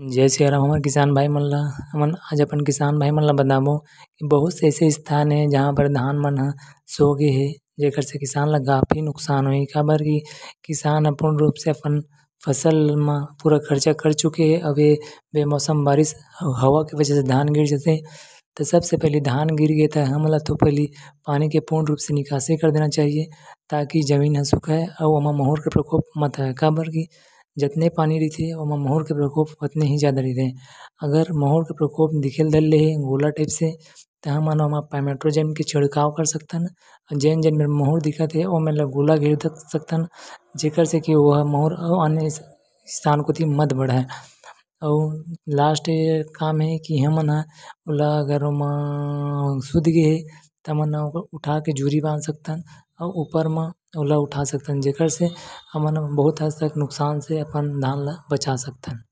जय सिया राम हमारे किसान भाई मन ला हमन आज अपन किसान भाई मन ला बताबो कि बहुत से ऐसे स्थान है जहाँ पर धान मन सो गए है जेकर से किसान ला काफ़ी नुकसान हुई खबर कि किसान अपूर्ण रूप से अपन फसल में पूरा खर्चा कर चुके हैं अब ये बेमौसम बारिश हवा के वजह से धान गिर हैं तो सबसे पहले धान गिर गया था हम तो पहले पानी के पूर्ण रूप से निकासी कर देना चाहिए ताकि जमीन ह सूखय और वहाँ महोर का प्रकोप मत आय खबर कि जितने पानी रिथे वह मोहर के प्रकोप उतने ही ज्यादा रहते हैं अगर मोहर के प्रकोप दिखेल दल रहे गोला टाइप से हम मानो ओमा पैमेट्रोजन के छिड़काव कर सकथन जेन जैन में मोहर दिखा थे वह मतलब गोला घेर सकता सकथन जेकर से कि वह मोहर और अन्य स्थान थी मत बढ़ाए और लास्ट काम है कि हम ना अगर ओमा सूत गे हमन उठा के झूरी बांध हैं और ऊपर में ओला उठा सकतन जेकर से हमन बहुत हद तक नुकसान से अपन धान ला बचा सकतन